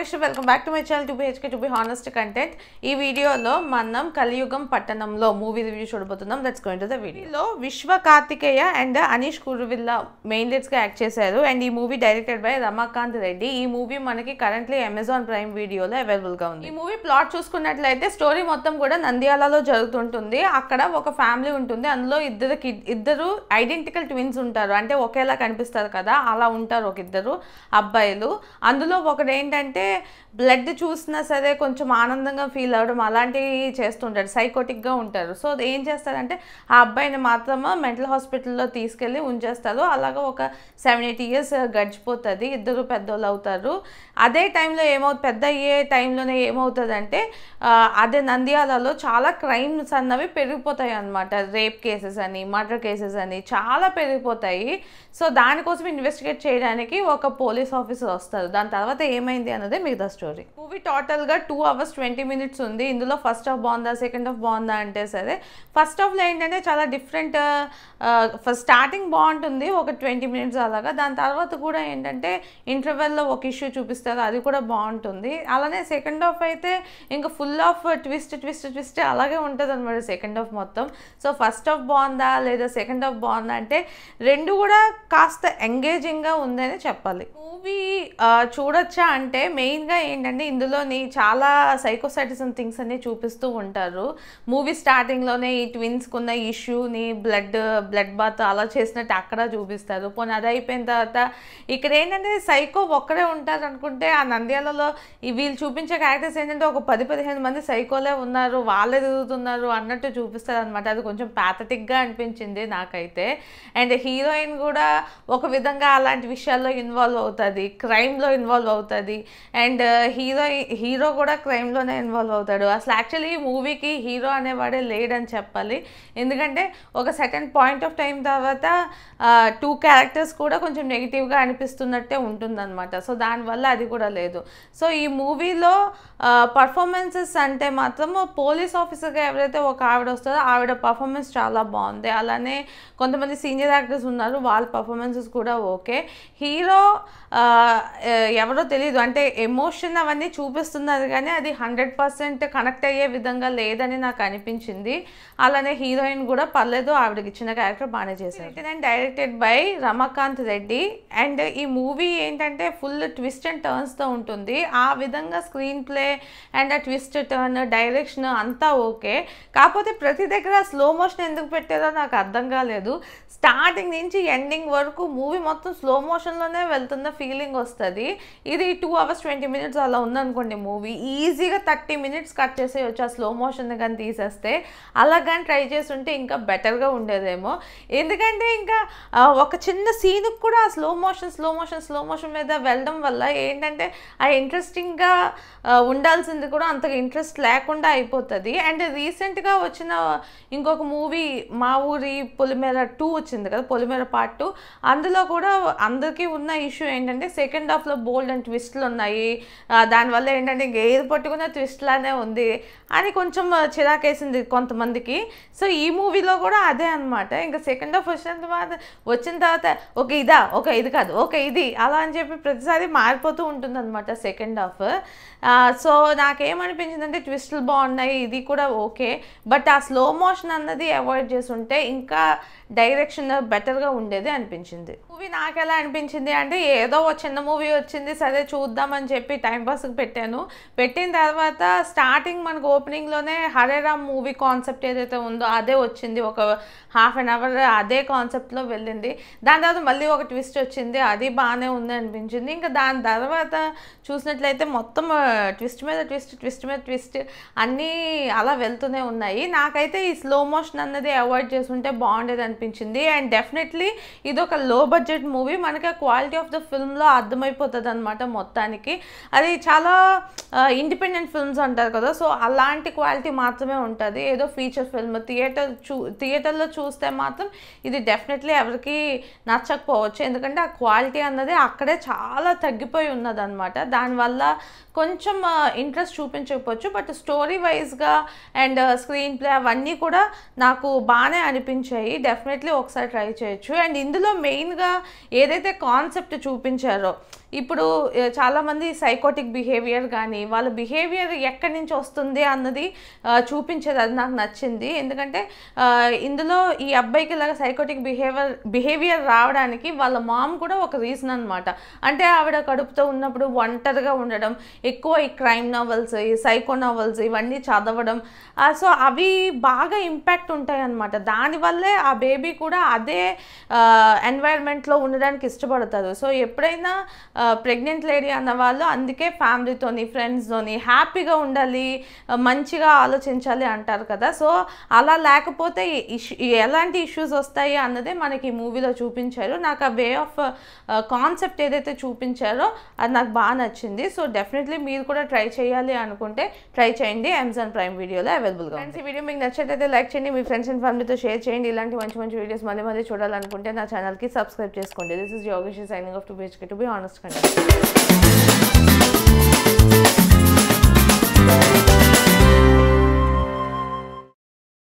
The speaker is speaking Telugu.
wish welcome back to my channel two BHK to be honest content ఈ వీడియోలో మనం కలియుగం పట్టణంలో మూవీ రివ్యూ చూడబోతున్నాం దట్స్ గోయింగ్ టు ద వీడియోలో విశ్వ కార్తికేయ అండ్ అనీష్ కురువిల్లా మెయిన్ లీడ్స్గా యాక్ట్ చేశారు అండ్ ఈ movie directed by Ramakanth Reddy ఈ మూవీ మనకి కరెంట్లీ అమెజాన్ ప్రైమ్ వీడియోలో అవైలబుల్గా ఉంది ఈ మూవీ ప్లాట్ చూసుకున్నట్లయితే స్టోరీ మొత్తం కూడా నంద్యాలలో జరుగుతుంటుంది అక్కడ ఒక ఫ్యామిలీ ఉంటుంది అందులో ఇద్దరు ఇద్దరు ఐడెంటికల్ ట్విన్స్ ఉంటారు అంటే ఒకేలా కనిపిస్తారు కదా అలా ఉంటారు ఒక ఇద్దరు అబ్బాయిలు అందులో ఏంటంటే బ్లడ్ చూసినా సరే కొంచెం ఆనందంగా ఫీల్ అవ్వడం అలాంటివి చేస్తుంటారు సైకోటిక్గా ఉంటారు సో ఏం చేస్తారంటే ఆ అబ్బాయిని మాత్రం మెంటల్ హాస్పిటల్లో తీసుకెళ్ళి ఉంచేస్తారు అలాగ ఒక సెవెన్ ఎయిట్ ఇయర్స్ గడిచిపోతుంది ఇద్దరు పెద్దోళ్ళు అవుతారు అదే టైంలో ఏమవుతుంది పెద్ద అయ్యే టైంలోనే ఏమవుతుందంటే అదే నంద్యాలలో చాలా క్రైమ్స్ అన్నవి పెరిగిపోతాయి అనమాట రేప్ కేసెస్ అని మర్డర్ కేసెస్ అని చాలా పెరిగిపోతాయి సో దానికోసం ఇన్వెస్టిగేట్ చేయడానికి ఒక పోలీస్ ఆఫీసర్ వస్తారు దాని తర్వాత ఏమైంది అన్నది మిగతా స్టోరీ మూవీ టోటల్గా టూ అవర్స్ ట్వంటీ మినిట్స్ ఉంది ఇందులో ఫస్ట్ హాఫ్ బాగుందా సెకండ్ హాఫ్ బాగుందా అంటే సరే ఫస్ట్ హాఫ్లో ఏంటంటే చాలా డిఫరెంట్ ఫస్ట్ స్టార్టింగ్ బాగుంటుంది ఒక ట్వంటీ మినిట్స్ అలాగా దాని తర్వాత కూడా ఏంటంటే ఇంటర్వెల్లో ఒక ఇష్యూ చూపిస్తారు అది కూడా బాగుంటుంది అలానే సెకండ్ హాఫ్ అయితే ఇంకా full of twist twist twist అలాగే ఉంటుంది అనమాట సెకండ్ హాఫ్ మొత్తం సో ఫస్ట్ హాఫ్ బాగుందా లేదా సెకండ్ హాఫ్ బాగుందా అంటే రెండు కూడా కాస్త ఎంగేజింగ్గా ఉందని చెప్పాలి మూవీ చూడొచ్చా అంటే మెయిన్గా ఏంటంటే ఇందులోని చాలా సైకోసైటిజం థింగ్స్ అన్ని చూపిస్తూ ఉంటారు మూవీ స్టార్టింగ్లోనే ఈ ట్విన్స్కి ఉన్న ఇష్యూని బ్లడ్ బ్లడ్ బాత్ అలా చేసినట్టు అక్కడ చూపిస్తారు పోనీ అది అయిపోయిన తర్వాత ఇక్కడ ఏంటంటే సైకో ఒక్కడే ఉంటారు అనుకుంటే ఆ నంద్యాలలో వీళ్ళు చూపించే క్యారెక్టర్స్ ఏంటంటే ఒక పది పదిహేను మంది సైకోలే ఉన్నారు వాళ్ళే తిరుగుతున్నారు అన్నట్టు చూపిస్తారు అనమాట అది కొంచెం ప్యాథటిక్గా అనిపించింది నాకైతే అండ్ హీరోయిన్ కూడా ఒక విధంగా అలాంటి విషయాల్లో ఇన్వాల్వ్ అవుతుంది క్రై క్రైమ్లో ఇన్వాల్వ్ అవుతుంది అండ్ హీరో హీరో కూడా క్రైమ్లోనే ఇన్వాల్వ్ అవుతాడు అసలు యాక్చువల్లీ ఈ మూవీకి హీరో అనేవాడే లేడని చెప్పాలి ఎందుకంటే ఒక సెకండ్ పాయింట్ ఆఫ్ టైం తర్వాత టూ క్యారెక్టర్స్ కూడా కొంచెం నెగిటివ్గా అనిపిస్తున్నట్టే ఉంటుందన్నమాట సో దానివల్ల అది కూడా లేదు సో ఈ మూవీలో పర్ఫార్మెన్సెస్ అంటే మాత్రం పోలీస్ ఆఫీసర్గా ఎవరైతే ఒక ఆవిడ వస్తారో ఆవిడ పర్ఫార్మెన్స్ చాలా బాగుంది అలానే కొంతమంది సీనియర్ యాక్టర్స్ ఉన్నారు వాళ్ళ పర్ఫార్మెన్సెస్ కూడా ఓకే హీరో ఎవరో తెలియదు అంటే ఎమోషన్ అవన్నీ చూపిస్తున్నారు కానీ అది హండ్రెడ్ పర్సెంట్ కనెక్ట్ అయ్యే విధంగా లేదని నాకు అనిపించింది అలానే హీరోయిన్ కూడా పర్లేదు ఆవిడకి ఇచ్చిన క్యారెక్టర్ బాగానే చేశారు and directed by Ramakanth Reddy and ఈ మూవీ ఏంటంటే ఫుల్ ట్విస్ట్ అండ్ టర్న్స్తో ఉంటుంది ఆ విధంగా స్క్రీన్ ప్లే అండ్ ఆ ట్విస్ట్ టర్న్ డైరెక్షన్ అంతా ఓకే కాకపోతే ప్రతి దగ్గర స్లో మోషన్ ఎందుకు పెట్టారో నాకు అర్థం కాలేదు స్టార్టింగ్ నుంచి ఎండింగ్ వరకు మూవీ మొత్తం స్లో మోషన్లోనే వెళ్తున్న ఫీలింగ్ వస్తుంది వస్తుంది ఇది టూ అవర్స్ ట్వంటీ మినిట్స్ అలా ఉందనుకోండి మూవీ ఈజీగా థర్టీ మినిట్స్ కట్ చేసేయచ్చు ఆ స్లో మోషన్ కానీ తీసేస్తే అలా కానీ ట్రై చేసి ఉంటే ఇంకా బెటర్గా ఉండేదేమో ఎందుకంటే ఇంకా ఒక చిన్న సీన్కి కూడా ఆ slow motion slow motion slow motion మీద వెళ్ళడం వల్ల ఏంటంటే ఆ ఇంట్రెస్టింగ్గా ఉండాల్సింది కూడా అంతగా ఇంట్రెస్ట్ లేకుండా అయిపోతుంది అండ్ రీసెంట్గా వచ్చిన ఇంకొక మూవీ మా ఊరి పొలిమేర టూ వచ్చింది కదా పొలిమేర పార్ట్ టూ అందులో కూడా అందరికీ ఉన్న ఇష్యూ ఏంటంటే సెకండ్ సెకండ్ హాఫ్లో బోల్డ్ అండ్ ట్విస్ట్లు ఉన్నాయి దానివల్ల ఏంటంటే ఇంకా ఏది పట్టుకున్న ట్విస్ట్లానే ఉంది అని కొంచెం చిరాకేసింది కొంతమందికి సో ఈ మూవీలో కూడా అదే అనమాట ఇంకా సెకండ్ హాఫ్ వచ్చిన తర్వాత వచ్చిన తర్వాత ఒక ఇదా ఒక ఇది కాదు ఒక ఇది అలా అని చెప్పి ప్రతిసారి మారిపోతూ ఉంటుంది అనమాట సెకండ్ హాఫ్ సో నాకేమనిపించిందంటే ట్విస్ట్లు బాగున్నాయి ఇది కూడా ఓకే బట్ ఆ స్లో మోషన్ అన్నది అవాయిడ్ చేసి ఉంటే ఇంకా డైరెక్షన్ బెటర్గా ఉండేది అనిపించింది మూవీ నాకు ఎలా అనిపించింది అంటే ఏదో ఒక చిన్న మూవీ వచ్చింది సరే చూద్దామని చెప్పి టైంపాస్కి పెట్టాను పెట్టిన తర్వాత స్టార్టింగ్ మనకు ఓపెనింగ్లోనే హరే రామ్ మూవీ కాన్సెప్ట్ ఏదైతే ఉందో అదే వచ్చింది ఒక హాఫ్ అన్ అవర్ అదే కాన్సెప్ట్లో వెళ్ళింది దాని తర్వాత మళ్ళీ ఒక ట్విస్ట్ వచ్చింది అది బాగానే ఉంది అనిపించింది ఇంకా దాని తర్వాత చూసినట్లయితే మొత్తం ట్విస్ట్ మీద ట్విస్ట్ ట్విస్ట్ మీద ట్విస్ట్ అన్నీ అలా వెళ్తూనే ఉన్నాయి నాకైతే ఈ స్లో మోషన్ అన్నది అవాయిడ్ చేసుకుంటే బాగుండేది అనిపించింది అండ్ డెఫినెట్లీ ఇది ఒక లో బడ్జెట్ బడ్జెట్ మూవీ మనకి ఆ క్వాలిటీ ఆఫ్ ద ఫిల్మ్లో అర్థమైపోతుంది అనమాట మొత్తానికి అది చాలా ఇండిపెండెంట్ ఫిల్మ్స్ అంటారు కదా సో అలాంటి క్వాలిటీ మాత్రమే ఉంటుంది ఏదో ఫీచర్ ఫిల్మ్ థియేటర్ చూ థియేటర్లో చూస్తే మాత్రం ఇది డెఫినెట్లీ ఎవరికి నచ్చకపోవచ్చు ఎందుకంటే ఆ క్వాలిటీ అన్నది అక్కడే చాలా తగ్గిపోయి ఉన్నదనమాట దానివల్ల కొంచెం ఇంట్రెస్ట్ చూపించకపోవచ్చు బట్ స్టోరీ వైజ్గా అండ్ స్క్రీన్ ప్లే అవన్నీ కూడా నాకు బాగానే అనిపించాయి డెఫినెట్లీ ఒకసారి ట్రై చేయొచ్చు అండ్ ఇందులో మెయిన్గా ఏదైతే కాన్సెప్ట్ చూపించారో ఇప్పుడు చాలామంది సైకోటిక్ బిహేవియర్ కానీ వాళ్ళ బిహేవియర్ ఎక్కడి నుంచి వస్తుంది అన్నది చూపించేది అది నాకు నచ్చింది ఎందుకంటే ఇందులో ఈ అబ్బాయికి ఇలాగ సైకోటిక్ బిహేవియర్ బిహేవియర్ రావడానికి వాళ్ళ మామ్ కూడా ఒక రీజన్ అనమాట అంటే ఆవిడ కడుపుతో ఉన్నప్పుడు ఒంటరిగా ఉండడం ఎక్కువ ఈ క్రైమ్ నావెల్స్ ఈ సైకో నావల్స్ ఇవన్నీ చదవడం సో అవి బాగా ఇంపాక్ట్ ఉంటాయి అనమాట దానివల్లే ఆ బేబీ కూడా అదే ఎన్వైరన్మెంట్ ఇంట్లో ఉండడానికి ఇష్టపడతారు సో ఎప్పుడైనా ప్రెగ్నెంట్ లేడీ అన్న వాళ్ళు అందుకే ఫ్యామిలీతోని ఫ్రెండ్స్తోని హ్యాపీగా ఉండాలి మంచిగా ఆలోచించాలి అంటారు కదా సో అలా లేకపోతే ఎలాంటి ఇష్యూస్ వస్తాయి అన్నదే మనకి ఈ మూవీలో చూపించారు నాకు ఆ వే ఆఫ్ కాన్సెప్ట్ ఏదైతే చూపించారో అది నాకు బాగా నచ్చింది సో డెఫినెట్లీ మీరు కూడా ట్రై చేయాలి అనుకుంటే ట్రై చేయండి అమెజాన్ ప్రైమ్ వీడియోలో అవైలబుల్గా ఫ్రెండ్స్ ఈ వీడియో మీకు నచ్చినట్లయితే లైక్ చేయండి మీ ఫ్రెండ్స్ అండ్ ఫ్యామిలీతో షేర్ చేయండి ఇలాంటి మంచి మంచి వీడియోస్ మళ్ళీ మళ్ళీ చూడాలనుకుంటే నా ఛానల్కి సబ్స్క్రైబ్ సబ్స్క్రైబ్ చేసుకోండి this is Yogesh signing off two BHK to be honest కంటే